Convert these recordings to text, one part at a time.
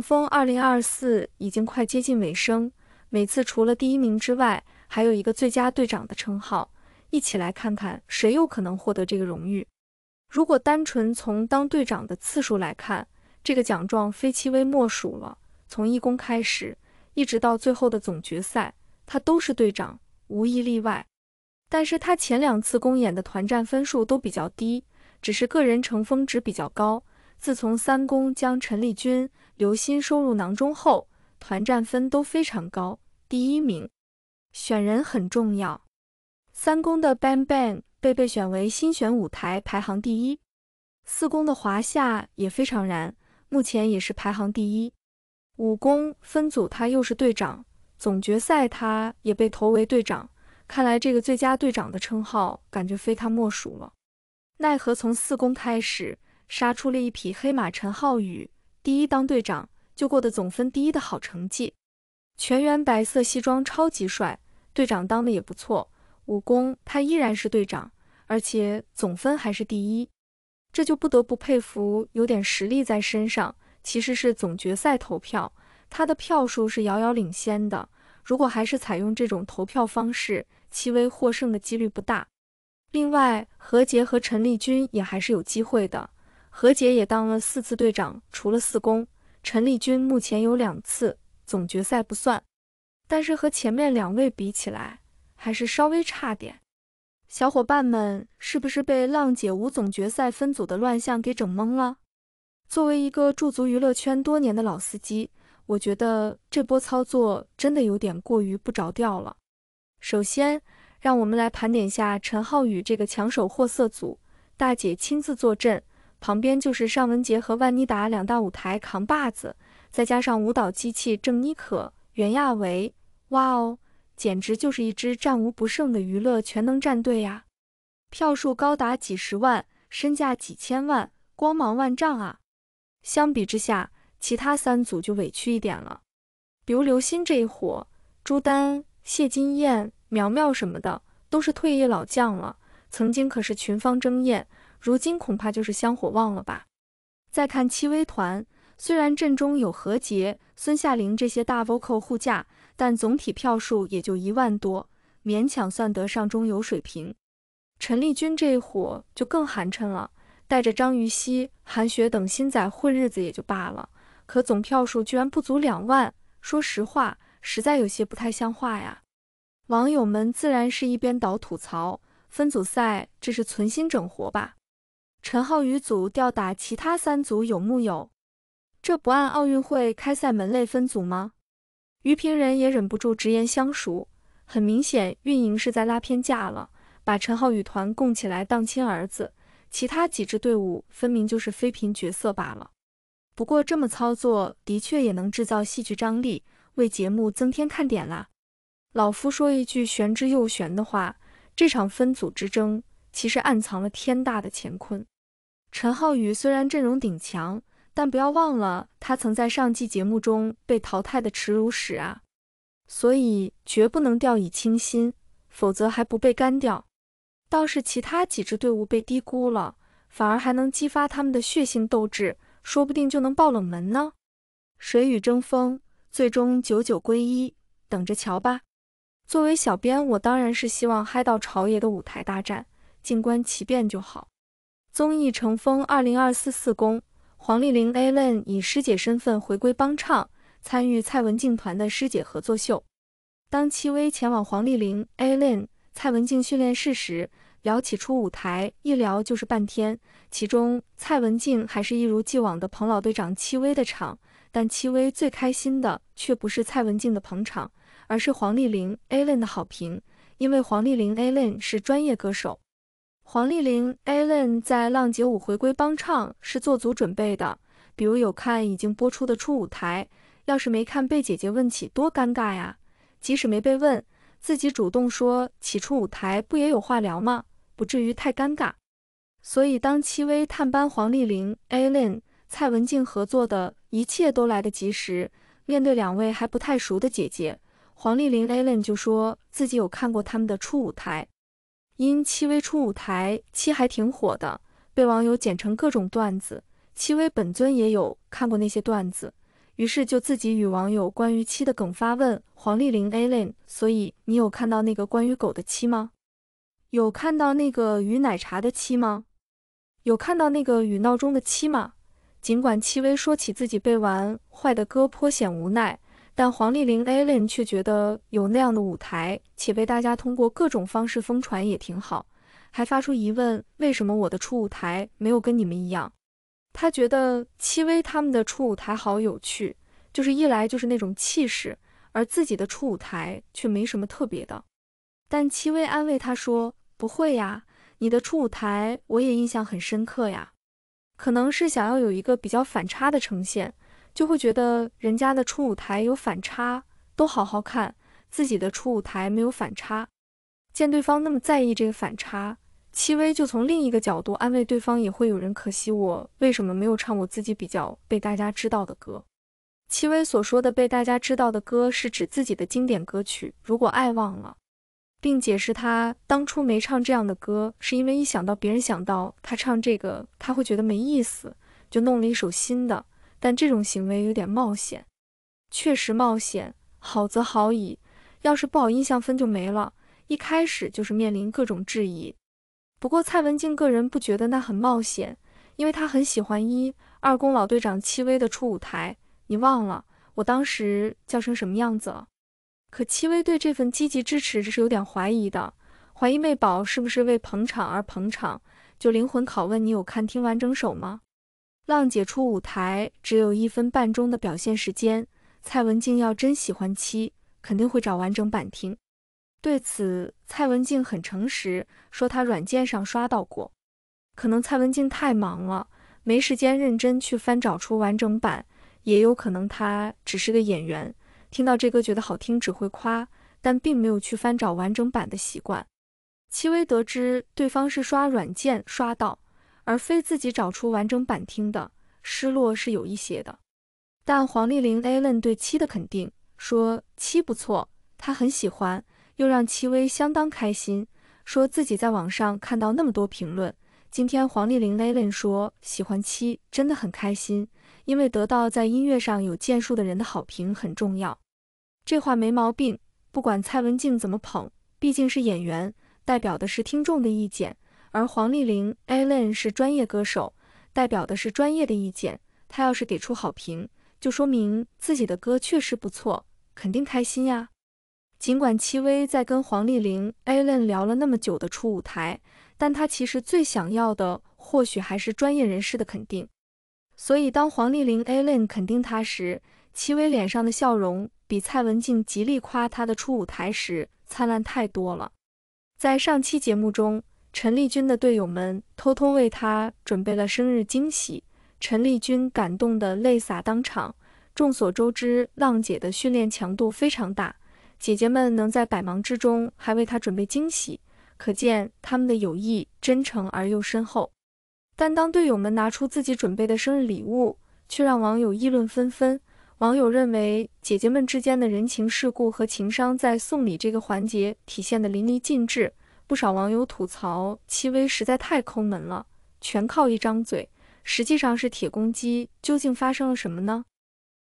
风二零二四已经快接近尾声，每次除了第一名之外，还有一个最佳队长的称号。一起来看看谁有可能获得这个荣誉。如果单纯从当队长的次数来看，这个奖状非戚薇莫属了。从一公开始，一直到最后的总决赛，他都是队长，无一例外。但是他前两次公演的团战分数都比较低，只是个人乘风值比较高。自从三公将陈立军、刘鑫收入囊中后，团战分都非常高，第一名选人很重要。三公的 Bang Bang 被被选为新选舞台排行第一，四公的华夏也非常燃，目前也是排行第一。五公分组他又是队长，总决赛他也被投为队长，看来这个最佳队长的称号感觉非他莫属了。奈何从四公开始。杀出了一匹黑马陈浩宇，第一当队长就过得总分第一的好成绩，全员白色西装超级帅，队长当的也不错，武功他依然是队长，而且总分还是第一，这就不得不佩服有点实力在身上。其实是总决赛投票，他的票数是遥遥领先的，如果还是采用这种投票方式，戚薇获胜的几率不大。另外何洁和陈立军也还是有机会的。何洁也当了四次队长，除了四公，陈立军目前有两次，总决赛不算。但是和前面两位比起来，还是稍微差点。小伙伴们是不是被浪姐无总决赛分组的乱象给整懵了？作为一个驻足娱乐圈多年的老司机，我觉得这波操作真的有点过于不着调了。首先，让我们来盘点下陈浩宇这个抢手货色组，大姐亲自坐镇。旁边就是尚雯婕和万妮达两大舞台扛把子，再加上舞蹈机器郑妮可、袁娅维，哇哦，简直就是一支战无不胜的娱乐全能战队呀！票数高达几十万，身价几千万，光芒万丈啊！相比之下，其他三组就委屈一点了，比如刘心这一伙，朱丹、谢金燕、苗苗什么的，都是退役老将了，曾经可是群芳争艳。如今恐怕就是香火旺了吧。再看戚薇团，虽然阵中有何洁、孙夏玲这些大 Vocal 护驾，但总体票数也就一万多，勉强算得上中游水平。陈丽君这一伙就更寒碜了，带着张予曦、韩雪等新仔混日子也就罢了，可总票数居然不足两万，说实话，实在有些不太像话呀。网友们自然是一边倒吐槽，分组赛这是存心整活吧？陈浩宇组吊打其他三组有木有？这不按奥运会开赛门类分组吗？于平人也忍不住直言相熟，很明显运营是在拉偏架了，把陈浩宇团供起来当亲儿子，其他几支队伍分明就是妃嫔角色罢了。不过这么操作的确也能制造戏剧张力，为节目增添看点啦。老夫说一句玄之又玄的话，这场分组之争。其实暗藏了天大的乾坤。陈浩宇虽然阵容顶强，但不要忘了他曾在上季节目中被淘汰的耻辱史啊！所以绝不能掉以轻心，否则还不被干掉。倒是其他几支队伍被低估了，反而还能激发他们的血性斗志，说不定就能爆冷门呢。谁与争锋，最终九九归一，等着瞧吧。作为小编，我当然是希望嗨到朝爷的舞台大战。静观其变就好。综艺乘风，二零二四四公，黄丽玲 Alan 以师姐身份回归帮唱，参与蔡文静团的师姐合作秀。当戚薇前往黄丽玲 Alan、蔡文静训练室时，聊起初舞台，一聊就是半天。其中，蔡文静还是一如既往的捧老队长戚薇的场，但戚薇最开心的却不是蔡文静的捧场，而是黄丽玲 Alan 的好评，因为黄丽玲 Alan 是专业歌手。黄丽玲 Allen 在《浪姐五》回归帮唱是做足准备的，比如有看已经播出的初舞台，要是没看，被姐姐问起多尴尬呀。即使没被问，自己主动说起初舞台，不也有话聊吗？不至于太尴尬。所以当戚薇探班黄丽玲 Allen、蔡文静合作的一切都来得及时，面对两位还不太熟的姐姐，黄丽玲 Allen 就说自己有看过他们的初舞台。因戚薇出舞台，戚还挺火的，被网友剪成各种段子。戚薇本尊也有看过那些段子，于是就自己与网友关于戚的梗发问黄丽玲 A Lin，所以你有看到那个关于狗的戚吗？有看到那个与奶茶的戚吗？有看到那个与闹钟的戚吗？尽管戚薇说起自己被玩坏的歌，颇显无奈。但黄丽玲 a l l n 却觉得有那样的舞台，且被大家通过各种方式疯传也挺好，还发出疑问：为什么我的初舞台没有跟你们一样？他觉得戚薇他们的初舞台好有趣，就是一来就是那种气势，而自己的初舞台却没什么特别的。但戚薇安慰他说：“不会呀，你的初舞台我也印象很深刻呀，可能是想要有一个比较反差的呈现。”就会觉得人家的初舞台有反差，都好好看自己的初舞台没有反差。见对方那么在意这个反差，戚薇就从另一个角度安慰对方：也会有人可惜我为什么没有唱我自己比较被大家知道的歌。戚薇所说的被大家知道的歌是指自己的经典歌曲，如果爱忘了，并解释她当初没唱这样的歌是因为一想到别人想到她唱这个，她会觉得没意思，就弄了一首新的。但这种行为有点冒险，确实冒险。好则好矣，要是不好，印象分就没了。一开始就是面临各种质疑。不过蔡文静个人不觉得那很冒险，因为她很喜欢一二宫老队长戚薇的初舞台。你忘了我当时叫成什么样子了？可戚薇对这份积极支持，这是有点怀疑的，怀疑妹宝是不是为捧场而捧场。就灵魂拷问你有看听完整首吗？浪姐出舞台只有一分半钟的表现时间，蔡文静要真喜欢七，肯定会找完整版听。对此，蔡文静很诚实，说她软件上刷到过。可能蔡文静太忙了，没时间认真去翻找出完整版，也有可能她只是个演员，听到这歌觉得好听，只会夸，但并没有去翻找完整版的习惯。戚薇得知对方是刷软件刷到。而非自己找出完整版听的，失落是有一些的。但黄丽玲 Allen 对七的肯定，说七不错，他很喜欢，又让戚薇相当开心，说自己在网上看到那么多评论，今天黄丽玲 Allen 说喜欢七真的很开心，因为得到在音乐上有建树的人的好评很重要。这话没毛病，不管蔡文静怎么捧，毕竟是演员，代表的是听众的意见。而黄丽玲 Allen 是专业歌手，代表的是专业的意见。他要是给出好评，就说明自己的歌确实不错，肯定开心呀。尽管戚薇在跟黄丽玲 Allen 聊了那么久的初舞台，但他其实最想要的或许还是专业人士的肯定。所以当黄丽玲 Allen 肯定他时，戚薇脸上的笑容比蔡文静极力夸他的初舞台时灿烂太多了。在上期节目中。陈丽君的队友们偷偷为她准备了生日惊喜，陈丽君感动的泪洒当场。众所周知，浪姐的训练强度非常大，姐姐们能在百忙之中还为她准备惊喜，可见他们的友谊真诚而又深厚。但当队友们拿出自己准备的生日礼物，却让网友议论纷纷。网友认为，姐姐们之间的人情世故和情商在送礼这个环节体现的淋漓尽致。不少网友吐槽戚薇实在太抠门了，全靠一张嘴，实际上是铁公鸡。究竟发生了什么呢？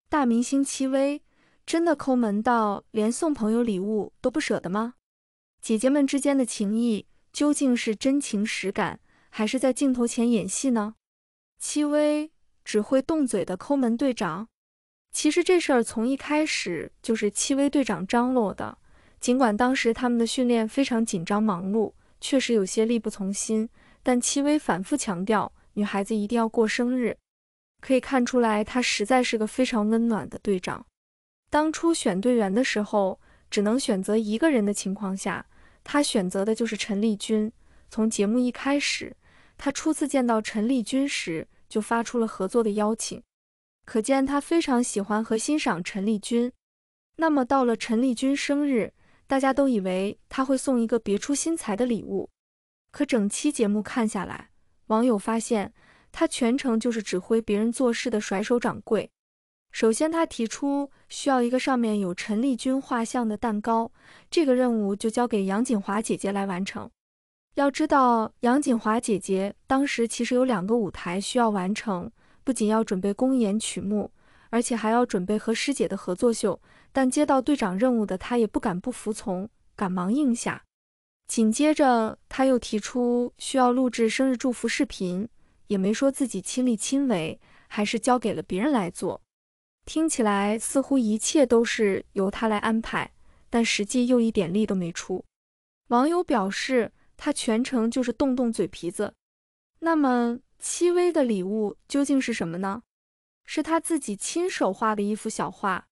大明星戚薇真的抠门到连送朋友礼物都不舍得吗？姐姐们之间的情谊究竟是真情实感，还是在镜头前演戏呢？戚薇只会动嘴的抠门队长，其实这事儿从一开始就是戚薇队长张罗的。尽管当时他们的训练非常紧张、忙碌，确实有些力不从心，但戚薇反复强调，女孩子一定要过生日。可以看出来，她实在是个非常温暖的队长。当初选队员的时候，只能选择一个人的情况下，她选择的就是陈立军。从节目一开始，她初次见到陈立军时，就发出了合作的邀请，可见她非常喜欢和欣赏陈立军。那么到了陈立军生日。大家都以为他会送一个别出心裁的礼物，可整期节目看下来，网友发现他全程就是指挥别人做事的甩手掌柜。首先，他提出需要一个上面有陈丽君画像的蛋糕，这个任务就交给杨锦华姐姐来完成。要知道，杨锦华姐姐当时其实有两个舞台需要完成，不仅要准备公演曲目。而且还要准备和师姐的合作秀，但接到队长任务的他也不敢不服从，赶忙应下。紧接着他又提出需要录制生日祝福视频，也没说自己亲力亲为，还是交给了别人来做。听起来似乎一切都是由他来安排，但实际又一点力都没出。网友表示，他全程就是动动嘴皮子。那么，戚薇的礼物究竟是什么呢？是他自己亲手画的一幅小画，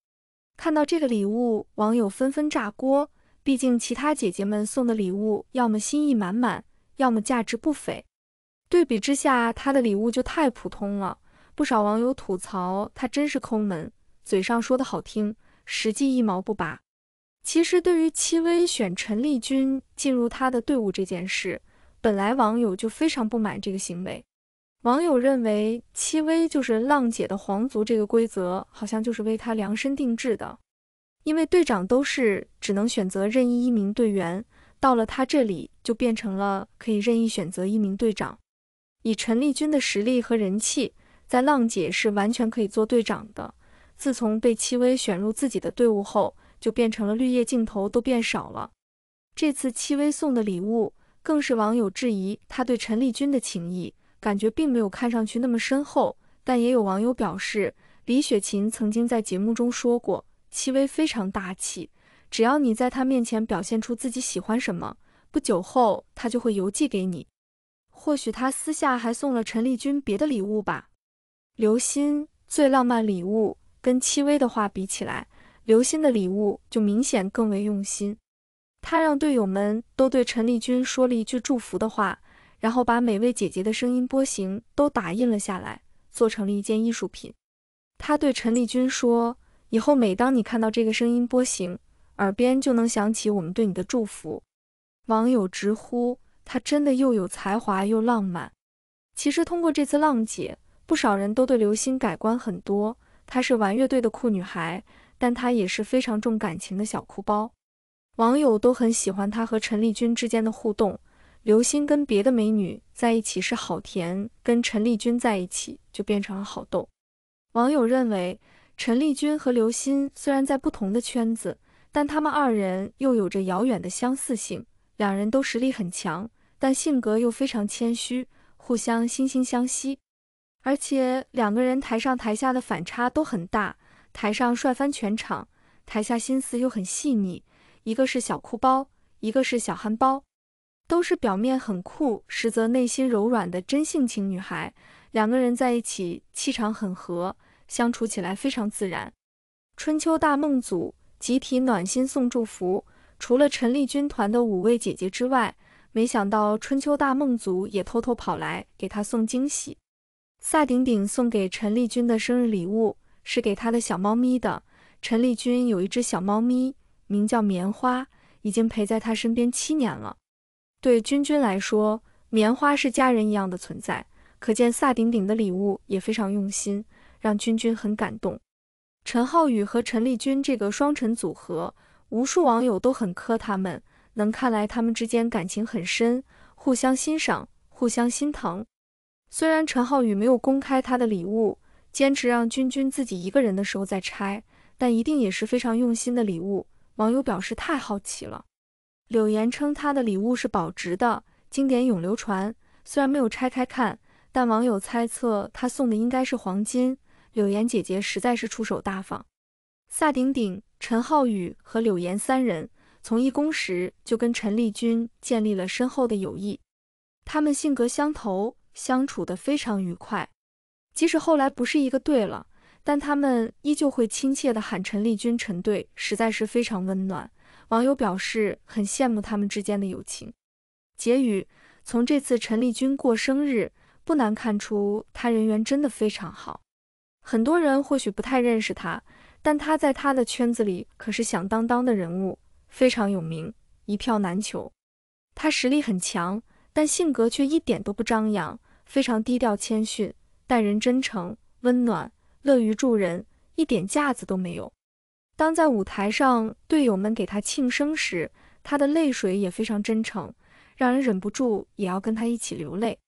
看到这个礼物，网友纷纷炸锅。毕竟其他姐姐们送的礼物，要么心意满满，要么价值不菲，对比之下，他的礼物就太普通了。不少网友吐槽他真是抠门，嘴上说的好听，实际一毛不拔。其实，对于戚薇选陈丽君进入她的队伍这件事，本来网友就非常不满这个行为。网友认为戚薇就是浪姐的皇族，这个规则好像就是为她量身定制的。因为队长都是只能选择任意一名队员，到了她这里就变成了可以任意选择一名队长。以陈丽君的实力和人气，在浪姐是完全可以做队长的。自从被戚薇选入自己的队伍后，就变成了绿叶，镜头都变少了。这次戚薇送的礼物，更是网友质疑她对陈丽君的情谊。感觉并没有看上去那么深厚，但也有网友表示，李雪琴曾经在节目中说过，戚薇非常大气，只要你在她面前表现出自己喜欢什么，不久后她就会邮寄给你。或许她私下还送了陈丽君别的礼物吧。刘鑫最浪漫礼物跟戚薇的话比起来，刘鑫的礼物就明显更为用心，他让队友们都对陈丽君说了一句祝福的话。然后把每位姐姐的声音波形都打印了下来，做成了一件艺术品。他对陈丽君说：“以后每当你看到这个声音波形，耳边就能想起我们对你的祝福。”网友直呼他真的又有才华又浪漫。其实通过这次浪姐，不少人都对刘星改观很多。她是玩乐队的酷女孩，但她也是非常重感情的小哭包。网友都很喜欢她和陈丽君之间的互动。刘星跟别的美女在一起是好甜，跟陈立军在一起就变成了好逗。网友认为，陈立军和刘星虽然在不同的圈子，但他们二人又有着遥远的相似性。两人都实力很强，但性格又非常谦虚，互相惺惺相惜。而且两个人台上台下的反差都很大，台上帅翻全场，台下心思又很细腻。一个是小哭包，一个是小憨包。都是表面很酷，实则内心柔软的真性情女孩。两个人在一起，气场很和，相处起来非常自然。春秋大梦组集体暖心送祝福，除了陈立军团的五位姐姐之外，没想到春秋大梦组也偷偷跑来给她送惊喜。萨顶顶送给陈立军的生日礼物是给他的小猫咪的。陈立军有一只小猫咪，名叫棉花，已经陪在他身边七年了。对君君来说，棉花是家人一样的存在，可见萨顶顶的礼物也非常用心，让君君很感动。陈浩宇和陈丽君这个双陈组合，无数网友都很磕他们，能看来他们之间感情很深，互相欣赏，互相心疼。虽然陈浩宇没有公开他的礼物，坚持让君君自己一个人的时候再拆，但一定也是非常用心的礼物。网友表示太好奇了。柳岩称她的礼物是保值的，经典永流传。虽然没有拆开看，但网友猜测她送的应该是黄金。柳岩姐姐实在是出手大方。萨顶顶、陈浩宇和柳岩三人从一公时就跟陈立军建立了深厚的友谊，他们性格相投，相处得非常愉快。即使后来不是一个队了，但他们依旧会亲切地喊陈立军“陈队”，实在是非常温暖。网友表示很羡慕他们之间的友情。结语：从这次陈立军过生日，不难看出他人缘真的非常好。很多人或许不太认识他，但他在他的圈子里可是响当当的人物，非常有名，一票难求。他实力很强，但性格却一点都不张扬，非常低调谦逊，待人真诚温暖，乐于助人，一点架子都没有。当在舞台上队友们给他庆生时，他的泪水也非常真诚，让人忍不住也要跟他一起流泪。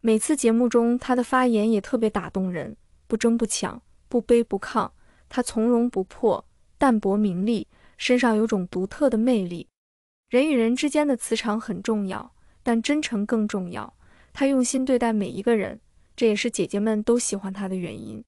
每次节目中他的发言也特别打动人，不争不抢，不卑不亢，他从容不迫，淡泊名利，身上有种独特的魅力。人与人之间的磁场很重要，但真诚更重要。他用心对待每一个人，这也是姐姐们都喜欢他的原因。